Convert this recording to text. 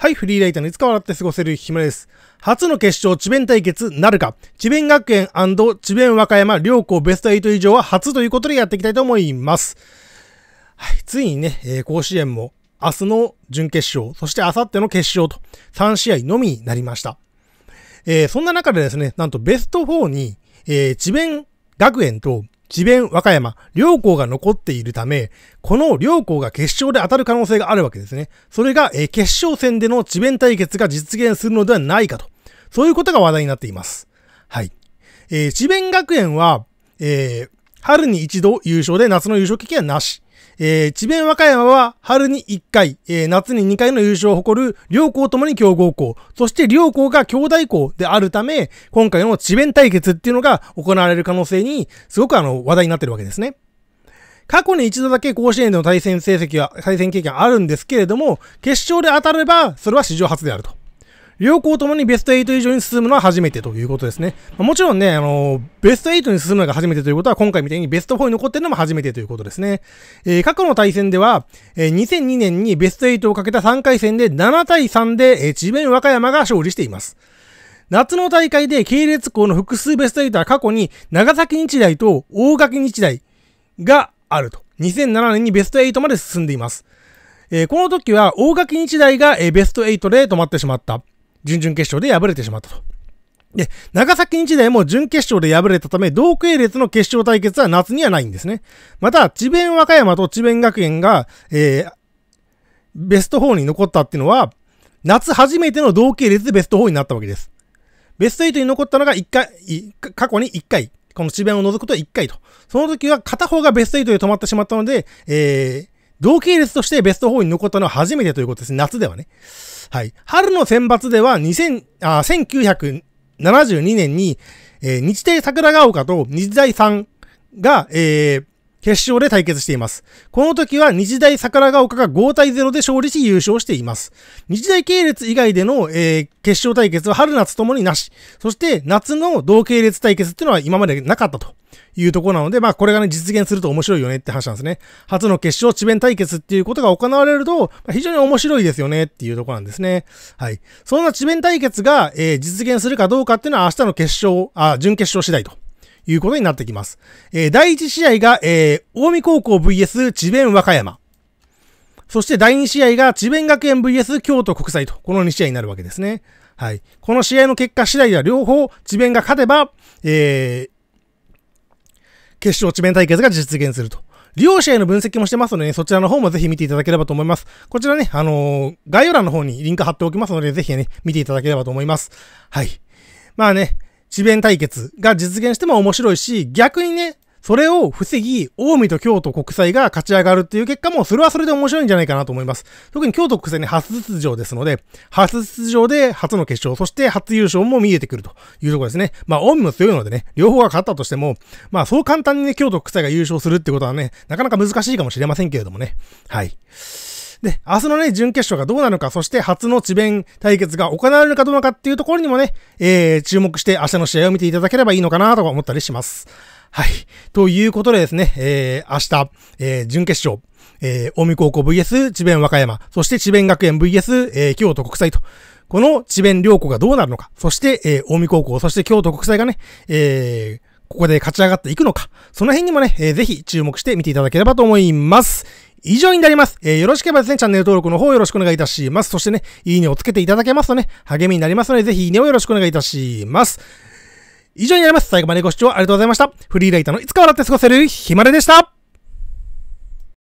はい、フリーライターのいつか笑って過ごせる日村です。初の決勝、智弁対決なるか、智弁学園智弁和歌山両校ベスト8以上は初ということでやっていきたいと思います。はい、ついにね、えー、甲子園も明日の準決勝、そして明後日の決勝と3試合のみになりました。えー、そんな中でですね、なんとベスト4に、えー、智弁学園と智弁和歌山、両校が残っているため、この両校が決勝で当たる可能性があるわけですね。それが、えー、決勝戦での智弁対決が実現するのではないかと。そういうことが話題になっています。はい。えー、智弁学園は、えー、春に一度優勝で夏の優勝経験はなし。えー、智弁和歌山は春に1回、えー、夏に2回の優勝を誇る両校ともに強豪校、そして両校が兄弟校であるため、今回の智弁対決っていうのが行われる可能性に、すごくあの、話題になってるわけですね。過去に一度だけ甲子園での対戦成績は、対戦経験あるんですけれども、決勝で当たれば、それは史上初であると。両校ともにベスト8以上に進むのは初めてということですね。まあ、もちろんね、あのー、ベスト8に進むのが初めてということは、今回みたいにベスト4に残ってるのも初めてということですね。えー、過去の対戦では、えー、2002年にベスト8をかけた3回戦で7対3で、えー、智弁和歌山が勝利しています。夏の大会で系列校の複数ベスト8は過去に長崎日大と大垣日大があると。2007年にベスト8まで進んでいます。えー、この時は大垣日大が、えー、ベスト8で止まってしまった。準々決勝で敗れてしまったと。で、長崎日大も準決勝で敗れたため、同系列の決勝対決は夏にはないんですね。また、智弁和歌山と智弁学園が、えー、ベスト4に残ったっていうのは、夏初めての同系列でベスト4になったわけです。ベスト8に残ったのが1回、過去に1回、この智弁を除くと1回と。その時は片方がベスト8で止まってしまったので、えー、同系列としてベスト4に残ったのは初めてということです夏ではね。はい。春の選抜では2000あ1972年に、えー、日大桜ヶ丘と日大さんが、えー、決勝で対決しています。この時は日大桜ヶ丘が5対0で勝利し優勝しています。日大系列以外での、えー、決勝対決は春夏ともになし。そして夏の同系列対決っていうのは今までなかったというところなので、まあこれがね実現すると面白いよねって話なんですね。初の決勝智弁対決っていうことが行われると、まあ、非常に面白いですよねっていうところなんですね。はい。そんな智弁対決が、えー、実現するかどうかっていうのは明日の決勝、あ、準決勝次第と。いうことになってきます。えー、第1試合が、えー、近江高校 VS 智弁和歌山。そして第2試合が智弁学園 VS 京都国際と、この2試合になるわけですね。はい。この試合の結果次第では両方、智弁が勝てば、えー、決勝智弁対決が実現すると。両試合の分析もしてますので、ね、そちらの方もぜひ見ていただければと思います。こちらね、あのー、概要欄の方にリンク貼っておきますので、ぜひね、見ていただければと思います。はい。まあね、智弁対決が実現しても面白いし、逆にね、それを防ぎ、近江と京都国際が勝ち上がるっていう結果も、それはそれで面白いんじゃないかなと思います。特に京都国際ね、初出場ですので、初出場で初の決勝、そして初優勝も見えてくるというところですね。まあ、近江も強いのでね、両方が勝ったとしても、まあ、そう簡単にね、京都国際が優勝するってことはね、なかなか難しいかもしれませんけれどもね。はい。で、明日のね、準決勝がどうなのか、そして初の智弁対決が行われるかどうかっていうところにもね、えー、注目して明日の試合を見ていただければいいのかなとか思ったりします。はい。ということでですね、えー、明日、えー、準決勝、えー、近江高校 VS 智弁和歌山、そして智弁学園 VS、えー、京都国際と、この智弁両校がどうなるのか、そして、えー、近江高校、そして京都国際がね、えー、ここで勝ち上がっていくのか、その辺にもね、えー、ぜひ注目して見ていただければと思います。以上になります。えー、よろしければですね、チャンネル登録の方よろしくお願いいたします。そしてね、いいねをつけていただけますとね、励みになりますので、ぜひいいねをよろしくお願いいたします。以上になります。最後までご視聴ありがとうございました。フリーライターのいつか笑って過ごせるひまれでした。